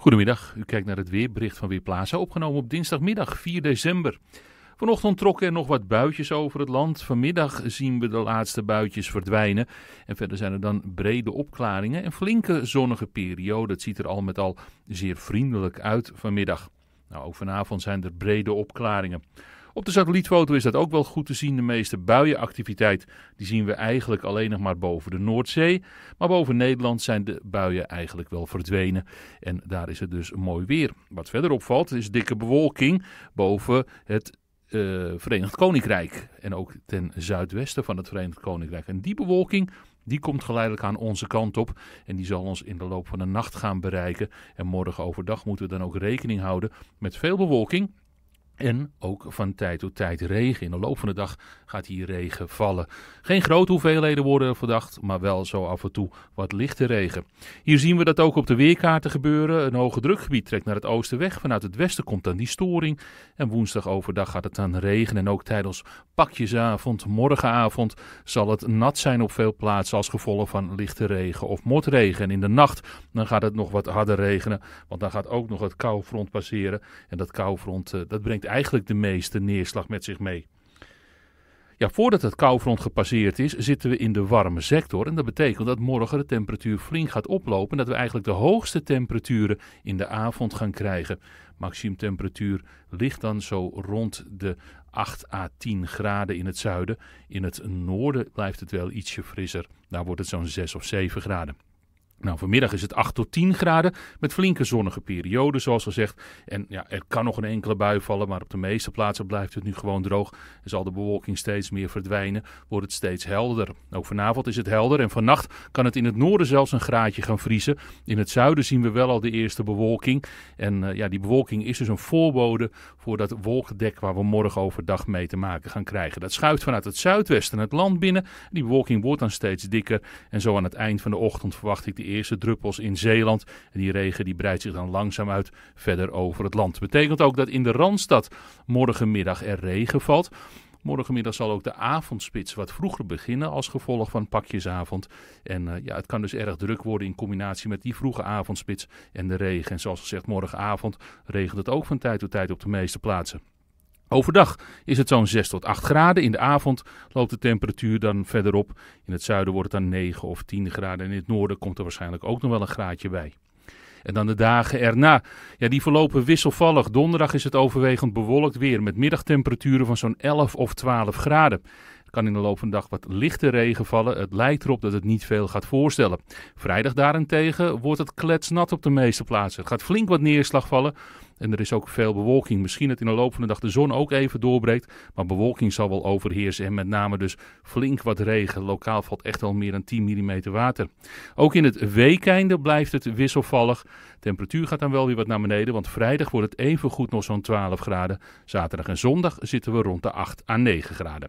Goedemiddag, u kijkt naar het weerbericht van Weerplaza, opgenomen op dinsdagmiddag 4 december. Vanochtend trokken er nog wat buitjes over het land. Vanmiddag zien we de laatste buitjes verdwijnen. En verder zijn er dan brede opklaringen en flinke zonnige periode. Het ziet er al met al zeer vriendelijk uit vanmiddag. Nou, ook vanavond zijn er brede opklaringen. Op de satellietfoto is dat ook wel goed te zien. De meeste buienactiviteit die zien we eigenlijk alleen nog maar boven de Noordzee. Maar boven Nederland zijn de buien eigenlijk wel verdwenen. En daar is het dus mooi weer. Wat verder opvalt is dikke bewolking boven het eh, Verenigd Koninkrijk. En ook ten zuidwesten van het Verenigd Koninkrijk. En die bewolking die komt geleidelijk aan onze kant op. En die zal ons in de loop van de nacht gaan bereiken. En morgen overdag moeten we dan ook rekening houden met veel bewolking. En ook van tijd tot tijd regen. In de loop van de dag gaat hier regen vallen. Geen grote hoeveelheden worden verdacht, maar wel zo af en toe wat lichte regen. Hier zien we dat ook op de weerkaarten gebeuren. Een hoge drukgebied trekt naar het oosten weg. Vanuit het westen komt dan die storing. En woensdag overdag gaat het dan regenen. En ook tijdens pakjesavond, morgenavond, zal het nat zijn op veel plaatsen als gevolg van lichte regen of motregen. En in de nacht dan gaat het nog wat harder regenen, want dan gaat ook nog het koufront passeren. En dat koufront eh, dat brengt eigenlijk de meeste neerslag met zich mee. Ja, voordat het koufront gepasseerd is, zitten we in de warme sector. En dat betekent dat morgen de temperatuur flink gaat oplopen. En dat we eigenlijk de hoogste temperaturen in de avond gaan krijgen. Maximumtemperatuur ligt dan zo rond de 8 à 10 graden in het zuiden. In het noorden blijft het wel ietsje frisser. Daar wordt het zo'n 6 of 7 graden. Nou, vanmiddag is het 8 tot 10 graden met flinke zonnige perioden, zoals gezegd. En ja, er kan nog een enkele bui vallen, maar op de meeste plaatsen blijft het nu gewoon droog. En zal de bewolking steeds meer verdwijnen, wordt het steeds helderder. Ook vanavond is het helder en vannacht kan het in het noorden zelfs een graadje gaan vriezen. In het zuiden zien we wel al de eerste bewolking. En eh, ja, die bewolking is dus een voorbode voor dat wolkendek waar we morgen overdag mee te maken gaan krijgen. Dat schuift vanuit het zuidwesten het land binnen. Die bewolking wordt dan steeds dikker. En zo aan het eind van de ochtend verwacht ik de eerste druppels in Zeeland. En die regen die breidt zich dan langzaam uit verder over het land. Betekent ook dat in de Randstad morgenmiddag er regen valt. Morgenmiddag zal ook de avondspits wat vroeger beginnen als gevolg van pakjesavond. En eh, ja, het kan dus erg druk worden in combinatie met die vroege avondspits en de regen. En zoals gezegd, morgenavond regent het ook van tijd tot tijd op de meeste plaatsen. Overdag is het zo'n 6 tot 8 graden. In de avond loopt de temperatuur dan verder op. In het zuiden wordt het dan 9 of 10 graden. En in het noorden komt er waarschijnlijk ook nog wel een graadje bij. En dan de dagen erna. Ja, die verlopen wisselvallig. Donderdag is het overwegend bewolkt weer met middagtemperaturen van zo'n 11 of 12 graden kan in de loop van de dag wat lichte regen vallen. Het lijkt erop dat het niet veel gaat voorstellen. Vrijdag daarentegen wordt het kletsnat op de meeste plaatsen. Het gaat flink wat neerslag vallen. En er is ook veel bewolking. Misschien dat in de loop van de dag de zon ook even doorbreekt. Maar bewolking zal wel overheersen. En met name dus flink wat regen. Lokaal valt echt wel meer dan 10 mm water. Ook in het weekeinde blijft het wisselvallig. Temperatuur gaat dan wel weer wat naar beneden. Want vrijdag wordt het even goed nog zo'n 12 graden. Zaterdag en zondag zitten we rond de 8 à 9 graden.